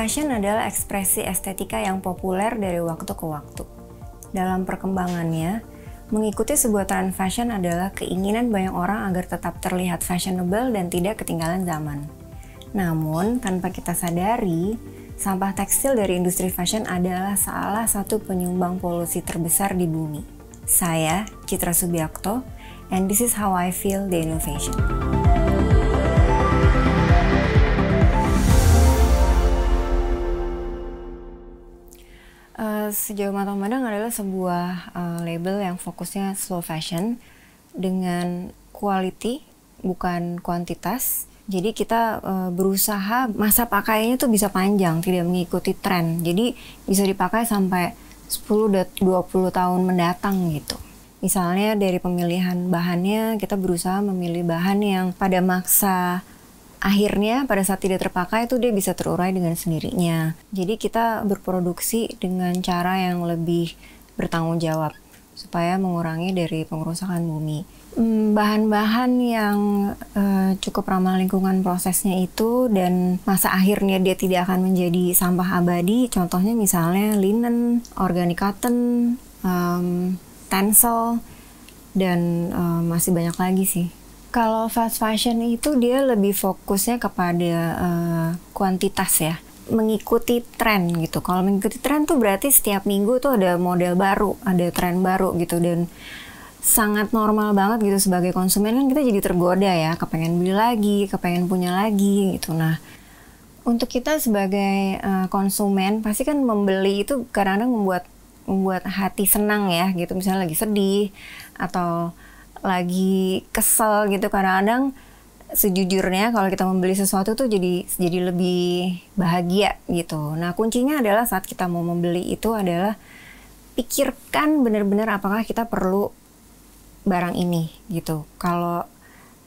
Fashion adalah ekspresi estetika yang populer dari waktu ke waktu. Dalam perkembangannya, mengikuti sebuah tren fashion adalah keinginan banyak orang agar tetap terlihat fashionable dan tidak ketinggalan zaman. Namun, tanpa kita sadari, sampah tekstil dari industri fashion adalah salah satu penyumbang polusi terbesar di bumi. Saya, Citra Subiakto, and this is how I feel the innovation. Eh, sejauh mata memandang adalah sebuah uh, label yang fokusnya slow fashion dengan quality bukan kuantitas. Jadi kita uh, berusaha masa pakainya tuh bisa panjang, tidak mengikuti tren. Jadi bisa dipakai sampai 10 dan 20 tahun mendatang gitu. Misalnya dari pemilihan bahannya kita berusaha memilih bahan yang pada maksa akhirnya pada saat tidak terpakai itu dia bisa terurai dengan sendirinya. Jadi kita berproduksi dengan cara yang lebih bertanggung jawab supaya mengurangi dari pengerusakan bumi. Hmm, bahan-bahan yang uh, cukup ramah lingkungan prosesnya itu dan masa akhirnya dia tidak akan menjadi sampah abadi. Contohnya misalnya linen, organic cotton, um, tensel, dan uh, masih banyak lagi sih. Kalau fast fashion itu dia lebih fokusnya kepada uh, kuantitas ya mengikuti tren gitu. Kalau mengikuti tren tuh berarti setiap minggu tuh ada model baru, ada tren baru gitu dan sangat normal banget gitu sebagai konsumen kan kita jadi tergoda ya, kepengen beli lagi, kepengen punya lagi gitu. Nah, untuk kita sebagai uh, konsumen pasti kan membeli itu karena membuat membuat hati senang ya gitu. Misalnya lagi sedih atau lagi kesel gitu karena kadang sejujurnya kalau kita membeli sesuatu tuh jadi jadi lebih bahagia gitu. Nah kuncinya adalah saat kita mau membeli itu adalah pikirkan benar-benar apakah kita perlu barang ini gitu. Kalau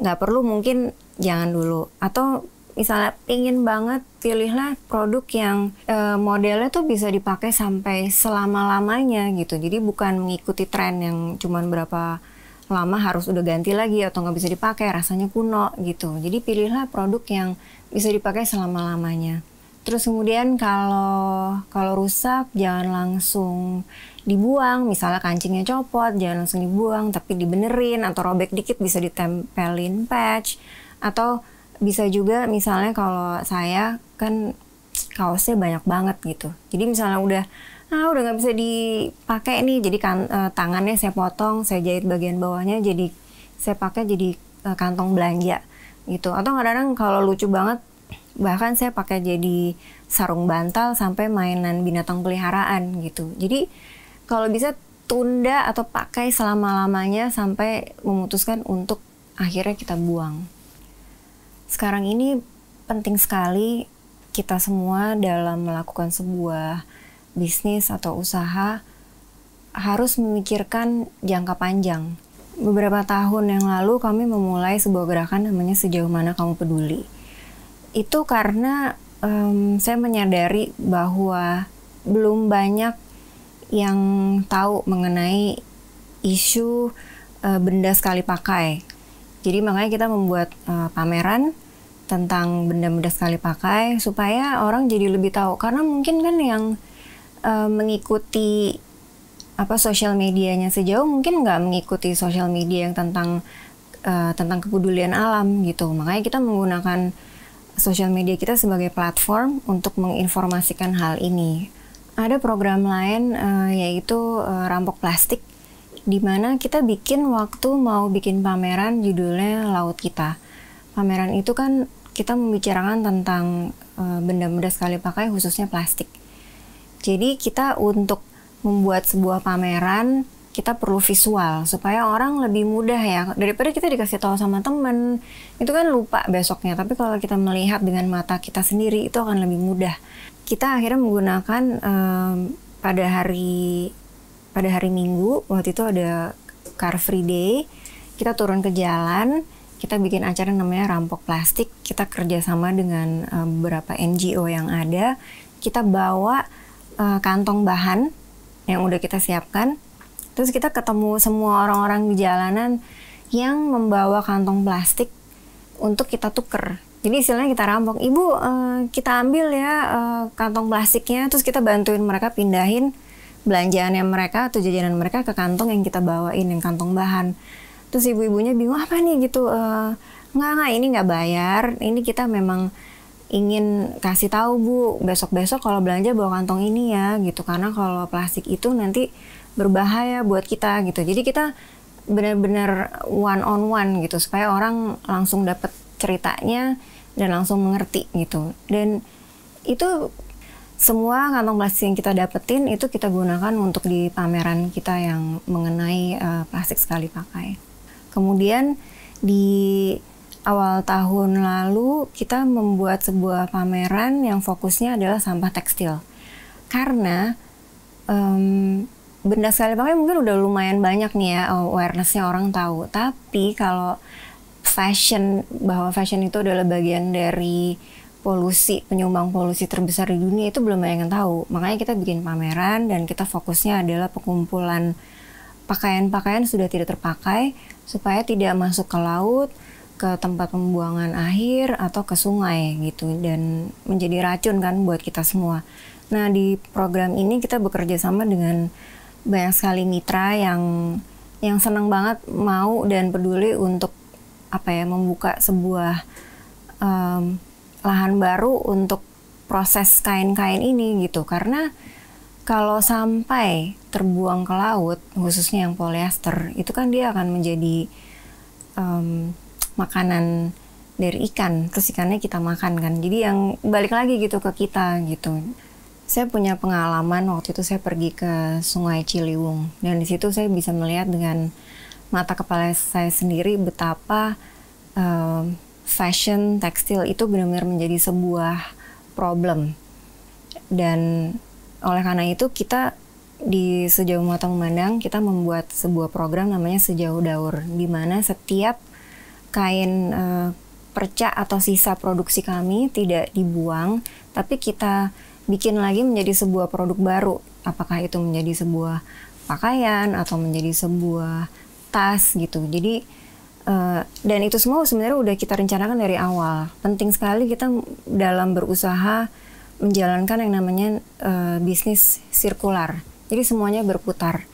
nggak perlu mungkin jangan dulu. Atau misalnya ingin banget pilihlah produk yang e, modelnya tuh bisa dipakai sampai selama lamanya gitu. Jadi bukan mengikuti tren yang cuman berapa lama harus udah ganti lagi atau nggak bisa dipakai rasanya kuno gitu jadi pilihlah produk yang bisa dipakai selama lamanya terus kemudian kalau kalau rusak jangan langsung dibuang misalnya kancingnya copot jangan langsung dibuang tapi dibenerin atau robek dikit bisa ditempelin patch atau bisa juga misalnya kalau saya kan kaosnya banyak banget gitu jadi misalnya udah ah udah nggak bisa dipakai nih jadi kan uh, tangannya saya potong saya jahit bagian bawahnya jadi saya pakai jadi uh, kantong belanja gitu atau kadang-kadang kalau lucu banget bahkan saya pakai jadi sarung bantal sampai mainan binatang peliharaan gitu jadi kalau bisa tunda atau pakai selama-lamanya sampai memutuskan untuk akhirnya kita buang sekarang ini penting sekali kita semua dalam melakukan sebuah bisnis atau usaha harus memikirkan jangka panjang. Beberapa tahun yang lalu kami memulai sebuah gerakan namanya Sejauh Mana Kamu Peduli. Itu karena um, saya menyadari bahwa belum banyak yang tahu mengenai isu uh, benda sekali pakai. Jadi makanya kita membuat uh, pameran tentang benda-benda sekali pakai supaya orang jadi lebih tahu karena mungkin kan yang uh, mengikuti apa sosial medianya sejauh mungkin nggak mengikuti sosial media yang tentang uh, tentang kepedulian alam gitu makanya kita menggunakan sosial media kita sebagai platform untuk menginformasikan hal ini ada program lain uh, yaitu uh, rampok plastik di mana kita bikin waktu mau bikin pameran judulnya laut kita pameran itu kan kita membicarakan tentang benda-benda sekali pakai khususnya plastik jadi kita untuk membuat sebuah pameran kita perlu visual supaya orang lebih mudah ya daripada kita dikasih tahu sama temen itu kan lupa besoknya tapi kalau kita melihat dengan mata kita sendiri itu akan lebih mudah kita akhirnya menggunakan um, pada hari pada hari minggu waktu itu ada car free day kita turun ke jalan kita bikin acara namanya rampok plastik kita kerjasama dengan um, beberapa NGO yang ada kita bawa uh, kantong bahan yang udah kita siapkan. Terus kita ketemu semua orang-orang di jalanan yang membawa kantong plastik untuk kita tuker. Jadi istilahnya kita rampok, ibu uh, kita ambil ya uh, kantong plastiknya, terus kita bantuin mereka pindahin belanjaannya mereka atau jajanan mereka ke kantong yang kita bawain, yang kantong bahan. Terus ibu-ibunya bingung apa nih gitu, uh, nggak nggak ini nggak bayar, ini kita memang ingin kasih tahu bu besok-besok kalau belanja bawa kantong ini ya gitu karena kalau plastik itu nanti berbahaya buat kita gitu jadi kita benar-benar one on one gitu supaya orang langsung dapat ceritanya dan langsung mengerti gitu dan itu semua kantong plastik yang kita dapetin itu kita gunakan untuk di pameran kita yang mengenai uh, plastik sekali pakai kemudian di awal tahun lalu kita membuat sebuah pameran yang fokusnya adalah sampah tekstil karena um, benda sekali pakai mungkin udah lumayan banyak nih ya eh, awarenessnya orang tahu tapi kalau fashion bahwa fashion itu adalah bagian dari polusi penyumbang polusi terbesar di dunia itu belum banyak yang tahu makanya kita bikin pameran dan kita fokusnya adalah pengumpulan pakaian-pakaian sudah tidak terpakai supaya tidak masuk ke laut ke tempat pembuangan akhir atau ke sungai gitu dan menjadi racun kan buat kita semua. Nah di program ini kita bekerja sama dengan banyak sekali mitra yang yang senang banget mau dan peduli untuk apa ya membuka sebuah um, lahan baru untuk proses kain-kain ini gitu karena kalau sampai terbuang ke laut khususnya yang polyester itu kan dia akan menjadi um, makanan dari ikan, terus ikannya kita makan kan. Jadi yang balik lagi gitu ke kita gitu. Saya punya pengalaman waktu itu saya pergi ke Sungai Ciliwung dan di situ saya bisa melihat dengan mata kepala saya sendiri betapa uh, fashion tekstil itu benar-benar menjadi sebuah problem. Dan oleh karena itu kita di sejauh mata memandang kita membuat sebuah program namanya sejauh daur di mana setiap kain uh, perca atau sisa produksi kami tidak dibuang, tapi kita bikin lagi menjadi sebuah produk baru. Apakah itu menjadi sebuah pakaian atau menjadi sebuah tas gitu. Jadi uh, dan itu semua sebenarnya udah kita rencanakan dari awal. Penting sekali kita dalam berusaha menjalankan yang namanya uh, bisnis sirkular. Jadi semuanya berputar.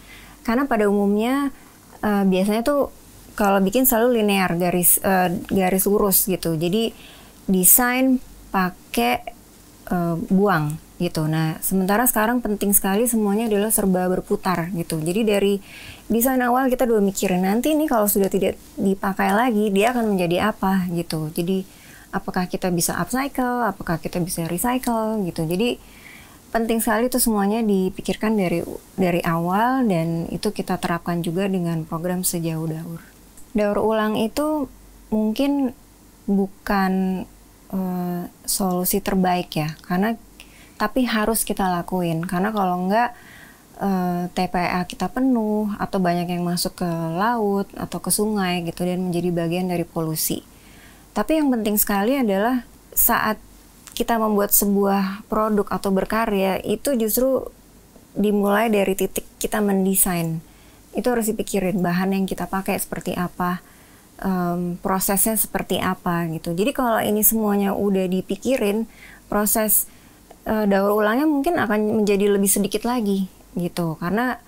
Karena pada umumnya uh, biasanya tuh kalau bikin selalu linear garis uh, garis lurus gitu. Jadi desain pakai uh, buang gitu. Nah, sementara sekarang penting sekali semuanya adalah serba berputar gitu. Jadi dari desain awal kita udah mikirin nanti ini kalau sudah tidak dipakai lagi dia akan menjadi apa gitu. Jadi apakah kita bisa upcycle, apakah kita bisa recycle gitu. Jadi penting sekali itu semuanya dipikirkan dari dari awal dan itu kita terapkan juga dengan program sejauh daur daur ulang itu mungkin bukan uh, solusi terbaik ya karena tapi harus kita lakuin karena kalau enggak eh, TPA kita penuh atau banyak yang masuk ke laut atau ke sungai gitu dan menjadi bagian dari polusi. Tapi yang penting sekali adalah saat kita membuat sebuah produk atau berkarya itu justru dimulai dari titik kita mendesain itu harus dipikirin bahan yang kita pakai seperti apa um, prosesnya seperti apa gitu jadi kalau ini semuanya udah dipikirin proses uh, daur ulangnya mungkin akan menjadi lebih sedikit lagi gitu karena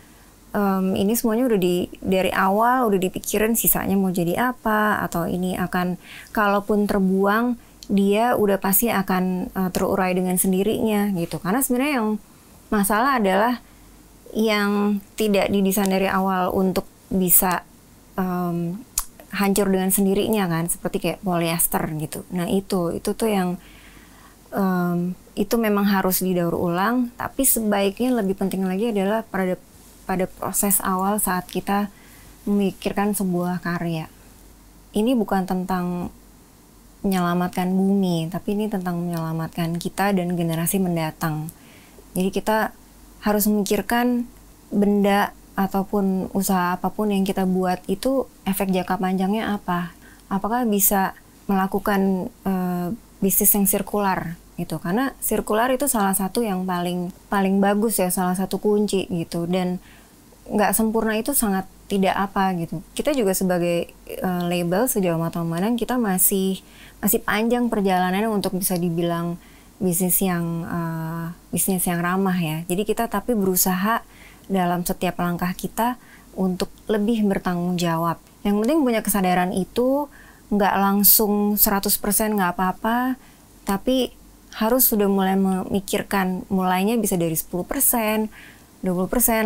um, ini semuanya udah di dari awal udah dipikirin sisanya mau jadi apa atau ini akan kalaupun terbuang dia udah pasti akan uh, terurai dengan sendirinya gitu karena sebenarnya yang masalah adalah yang tidak didesain dari awal untuk bisa um, hancur dengan sendirinya kan seperti kayak polyester gitu nah itu itu tuh yang um, itu memang harus didaur ulang tapi sebaiknya lebih penting lagi adalah pada pada proses awal saat kita memikirkan sebuah karya ini bukan tentang menyelamatkan bumi tapi ini tentang menyelamatkan kita dan generasi mendatang jadi kita harus memikirkan benda ataupun usaha apapun yang kita buat itu efek jangka panjangnya apa? Apakah bisa melakukan e, bisnis yang sirkular gitu? Karena sirkular itu salah satu yang paling paling bagus ya, salah satu kunci gitu dan nggak sempurna itu sangat tidak apa gitu. Kita juga sebagai e, label sejauh mata memandang kita masih masih panjang perjalanannya untuk bisa dibilang bisnis yang uh, bisnis yang ramah ya. Jadi kita tapi berusaha dalam setiap langkah kita untuk lebih bertanggung jawab. Yang penting punya kesadaran itu nggak langsung 100% nggak apa-apa, tapi harus sudah mulai memikirkan mulainya bisa dari 10%, 20%,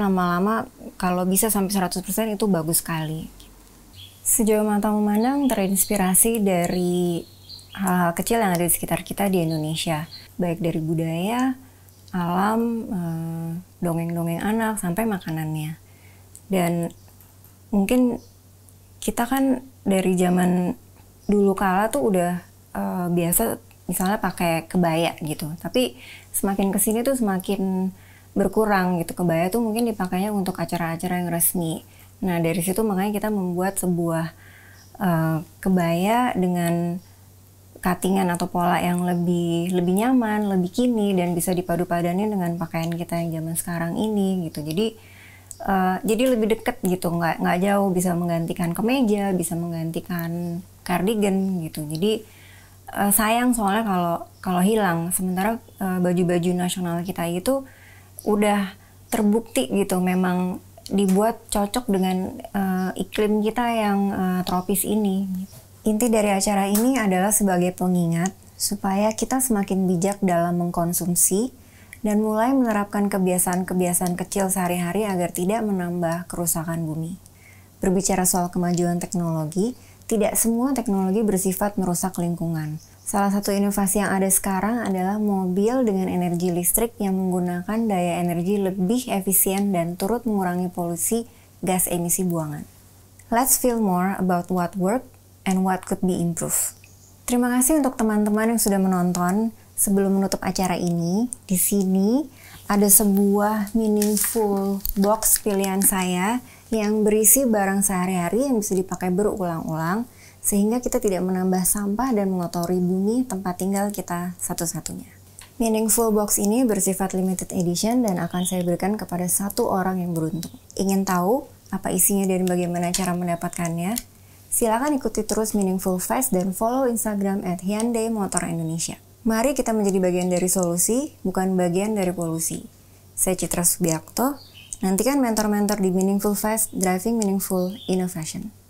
lama-lama kalau bisa sampai 100% itu bagus sekali. Sejauh mata memandang terinspirasi dari hal-hal kecil yang ada di sekitar kita di Indonesia baik dari budaya, alam, eh, dongeng-dongeng anak sampai makanannya. Dan mungkin kita kan dari zaman dulu kala tuh udah eh, biasa misalnya pakai kebaya gitu. Tapi semakin kesini tuh semakin berkurang gitu. Kebaya tuh mungkin dipakainya untuk acara-acara yang resmi. Nah dari situ makanya kita membuat sebuah eh, kebaya dengan cuttingan atau pola yang lebih lebih nyaman, lebih kini dan bisa dipadu-padanin dengan pakaian kita yang zaman sekarang ini gitu. Jadi uh, jadi lebih deket gitu, nggak nggak jauh bisa menggantikan kemeja, bisa menggantikan cardigan gitu. Jadi uh, sayang soalnya kalau kalau hilang. Sementara baju eh, baju-baju nasional kita itu udah terbukti gitu memang dibuat cocok dengan uh, iklim kita yang uh, tropis ini gitu. Inti dari acara ini adalah sebagai pengingat supaya kita semakin bijak dalam mengkonsumsi dan mulai menerapkan kebiasaan-kebiasaan kecil sehari-hari agar tidak menambah kerusakan bumi. Berbicara soal kemajuan teknologi, tidak semua teknologi bersifat merusak lingkungan. Salah satu inovasi yang ada sekarang adalah mobil dengan energi listrik yang menggunakan daya energi lebih efisien dan turut mengurangi polusi gas emisi buangan. Let's feel more about what works and what could be improved. Terima kasih untuk teman-teman yang sudah menonton. Sebelum menutup acara ini, di sini ada sebuah meaningful box pilihan saya yang berisi barang sehari-hari yang bisa dipakai berulang-ulang sehingga kita tidak menambah sampah dan mengotori bumi tempat tinggal kita satu-satunya. Meaningful box ini bersifat limited edition dan akan saya berikan kepada satu orang yang beruntung. Ingin tahu apa isinya dan bagaimana cara mendapatkannya? Silahkan ikuti terus Meaningful Fest dan follow Instagram at Hyundai Motor Indonesia. Mari kita menjadi bagian dari solusi, bukan bagian dari polusi. Saya Citra Subiakto, nantikan mentor-mentor di Meaningful Fest Driving Meaningful Innovation.